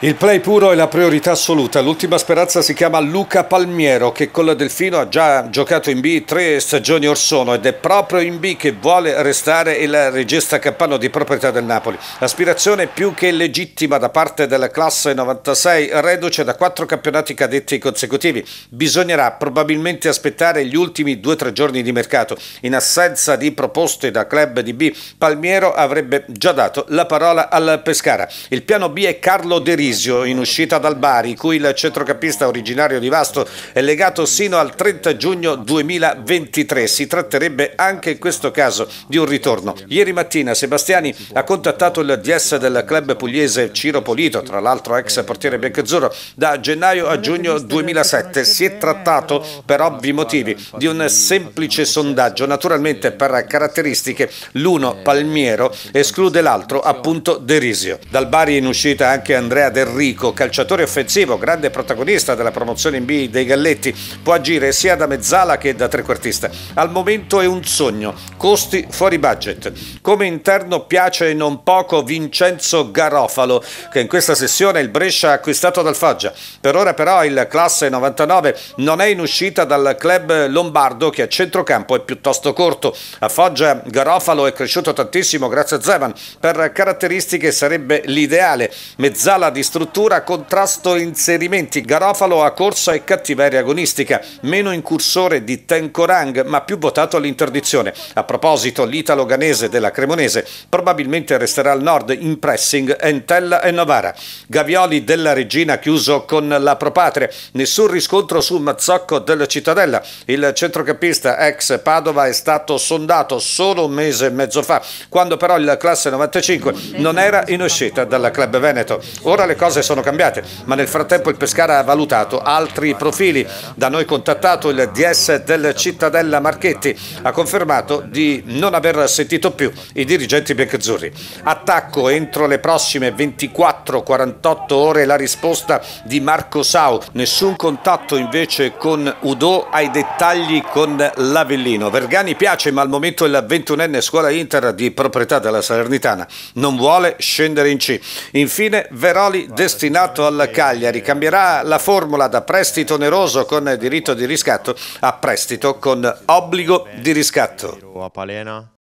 Il play puro è la priorità assoluta. L'ultima speranza si chiama Luca Palmiero, che con la Delfino ha già giocato in B tre stagioni or sono ed è proprio in B che vuole restare il regista campano di proprietà del Napoli. L'aspirazione più che legittima da parte della classe 96 reduce da quattro campionati cadetti consecutivi. Bisognerà probabilmente aspettare gli ultimi due o tre giorni di mercato. In assenza di proposte da club di B, Palmiero avrebbe già dato la parola al Pescara. Il piano B è Carlo Deri Visio in uscita dal Bari, cui il centrocampista originario di Vasto è legato sino al 30 giugno 2023. Si tratterebbe anche in questo caso di un ritorno. Ieri mattina Sebastiani ha contattato il DS del club pugliese Ciro Polito, tra l'altro ex portiere biancazzurro, da gennaio a giugno 2007. Si è trattato, per ovvi motivi, di un semplice sondaggio, naturalmente per caratteristiche l'uno Palmiero esclude l'altro appunto Derisio. Dal Bari in uscita anche Andrea del Rico, calciatore offensivo, grande protagonista della promozione in B dei Galletti, può agire sia da mezzala che da trequartista. Al momento è un sogno, costi fuori budget. Come interno piace non poco Vincenzo Garofalo, che in questa sessione il Brescia ha acquistato dal Foggia. Per ora però il classe 99 non è in uscita dal club lombardo che a centrocampo è piuttosto corto. A Foggia Garofalo è cresciuto tantissimo grazie a Zevan, per caratteristiche sarebbe l'ideale. Mezzala di struttura, contrasto inserimenti, Garofalo a corsa e cattiveria agonistica, meno incursore di Tencorang ma più votato all'interdizione. A proposito, l'italo-ganese della Cremonese probabilmente resterà al nord in pressing Entella e Novara. Gavioli della Regina chiuso con la Propatria, nessun riscontro su Mazzocco della Cittadella. Il centrocampista ex Padova è stato sondato solo un mese e mezzo fa, quando però il classe 95 non era in uscita dalla club Veneto. Ora le le cose sono cambiate, ma nel frattempo il Pescara ha valutato altri profili. Da noi contattato il DS del Cittadella Marchetti ha confermato di non aver sentito più i dirigenti biancazzurri. Attacco entro le prossime 24-48 ore la risposta di Marco Sau. Nessun contatto invece con Udo ai dettagli con l'Avellino. Vergani piace, ma al momento il 21enne scuola Inter di proprietà della Salernitana non vuole scendere in C. Infine Veroli destinato al Cagliari. Cambierà la formula da prestito oneroso con diritto di riscatto a prestito con obbligo di riscatto.